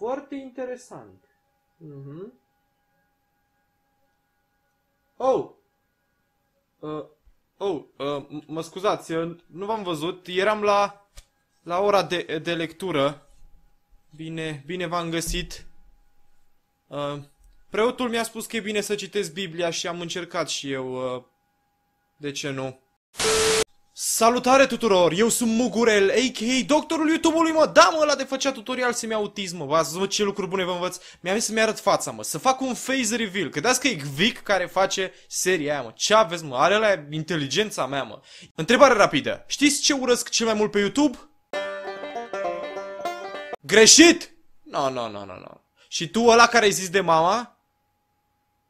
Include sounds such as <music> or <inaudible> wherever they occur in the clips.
Foarte interesant. Mm-hmm. Oh! Uh, oh, uh, mă scuzați, nu v-am văzut. Eram la, la ora de, de lectură. Bine, bine v-am găsit. Uh, preotul mi-a spus că e bine să citesc Biblia și am încercat și eu. Uh, de ce nu? Salutare tuturor, eu sunt Mugurel, a.k.a. doctorul YouTube-ului, mă, da, mă, ăla de făcea tutorial să-mi autism, mă, v-ați văzut ce lucruri bune vă învăț, mi a venit să-mi arăt fața, mă, să fac un face reveal, credeți că e Vic care face seria aia, mă, ce aveți, mă, are la inteligența mea, mă. Întrebare rapidă, știți ce urăsc cel mai mult pe YouTube? Greșit! No, no, no, no, no. Și tu ăla care ai zis de mama?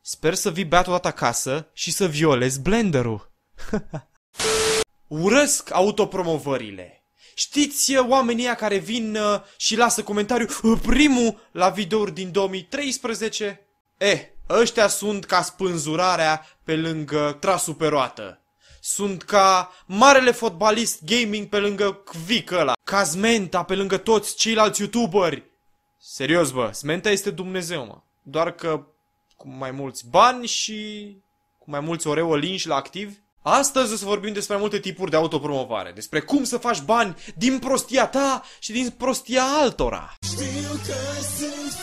Sper să vii beat odată acasă și să violezi blenderul. <laughs> urăsc autopromovările. Știți eh, oamenii care vin eh, și lasă comentariu eh, primul la videouri din 2013? Eh, ăștia sunt ca spânzurarea pe lângă trasul pe roată. Sunt ca marele fotbalist gaming pe lângă Kvic ăla, ca Zmenta pe lângă toți ceilalți youtuberi. Serios, bă, Smenta este Dumnezeu, mă. Doar că cu mai mulți bani și cu mai mulți oreo linși la activ Astăzi o să vorbim despre multe tipuri de autopromovare, despre cum să faci bani din prostia ta și din prostia altora. Știu că sunt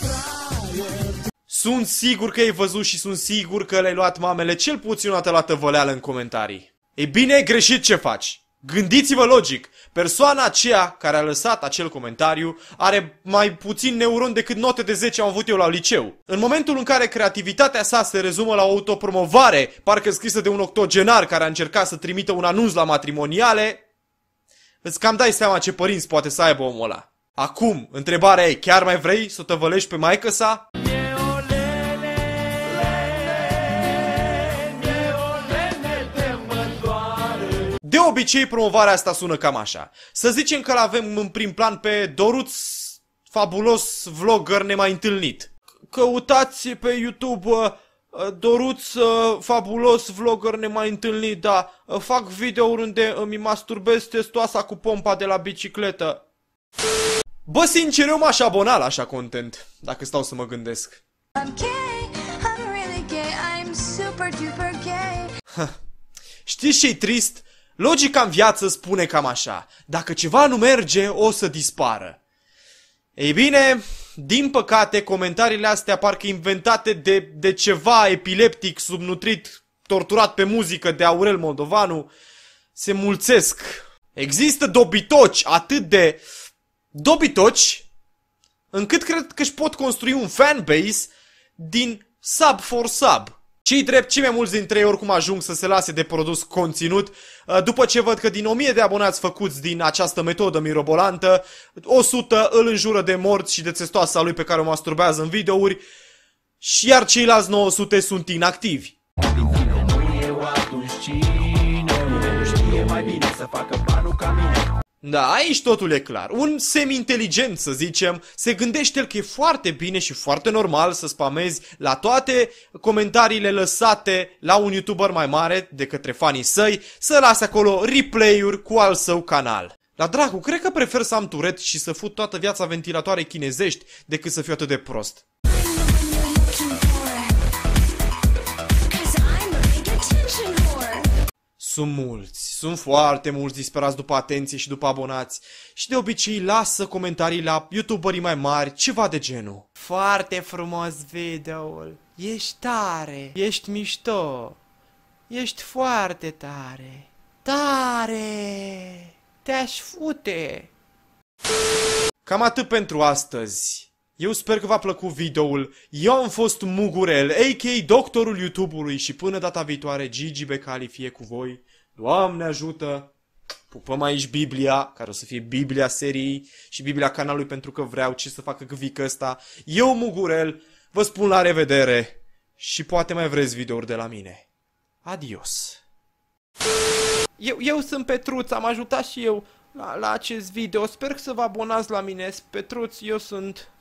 Sunt sigur că ai văzut și sunt sigur că le-ai luat mamele cel puțin o dată la tăvăleală în comentarii. Ei bine, greșit ce faci! Gândiți-vă logic, persoana aceea care a lăsat acel comentariu are mai puțin neuron decât note de 10 am avut eu la liceu. În momentul în care creativitatea sa se rezumă la o autopromovare, parcă scrisă de un octogenar care a încercat să trimită un anunț la matrimoniale, îți cam dai seama ce părinți poate să aibă omul ăla. Acum, întrebarea e, chiar mai vrei să o tăvălești pe maică sa? obicei promovarea asta sună cam așa. Să zicem că l-avem în prim plan pe Doruț, fabulos vlogger nemai întâlnit. Căutați pe YouTube uh, Doruț, uh, fabulos vlogger nemai întâlnit, da. Uh, fac videouri unde îmi masturbez testoasa cu pompa de la bicicletă. Bă, sincer, eu m-aș abona la așa content, dacă stau să mă gândesc. Știi ce trist? Logica în viață spune cam așa. Dacă ceva nu merge, o să dispară. Ei bine, din păcate, comentariile astea parcă inventate de, de ceva epileptic, subnutrit, torturat pe muzică de Aurel Moldovanu, se mulțesc. Există dobitoci atât de dobitoci, încât cred că își pot construi un fanbase din sub for sub. Cei drept, cei mai mulți dintre ei oricum ajung să se lase de produs conținut. Uh, după ce văd că din 1000 de abonați făcuți din această metodă mirobolantă, 100 îl înjură de morți și de testoasa lui pe care o masturbează în videouri, și iar ceilalți 900 sunt inactivi. Nu știe mai bine să facă banul ca mine da, aici totul e clar. Un semi-inteligent, să zicem, se gândește că e foarte bine și foarte normal să spamezi la toate comentariile lăsate la un YouTuber mai mare de către fanii săi, să lase acolo replay-uri cu al său canal. La dracu, cred că prefer să am turet și să fut toată viața ventilatoare chinezești decât să fiu atât de prost. Sunt mulți. Sunt foarte mulți disperați după atenție și după abonați și de obicei lasă comentarii la youtuberii mai mari, ceva de genul. Foarte frumos videoul, ești tare, ești mișto, ești foarte tare, tare, te-aș fute. Cam atât pentru astăzi. Eu sper că v-a plăcut videoul. Eu am fost Mugurel, a.k.a. doctorul YouTube-ului și până data viitoare Gigi Becali fie cu voi. Doamne ajută! Pupăm aici Biblia, care o să fie Biblia seriei și Biblia canalului pentru că vreau ce să facă gvică ăsta. Eu, Mugurel, vă spun la revedere și poate mai vreți videouri de la mine. Adios! Eu, eu sunt Petruț, am ajutat și eu la, la acest video. Sper să vă abonați la mine. Petruț, eu sunt...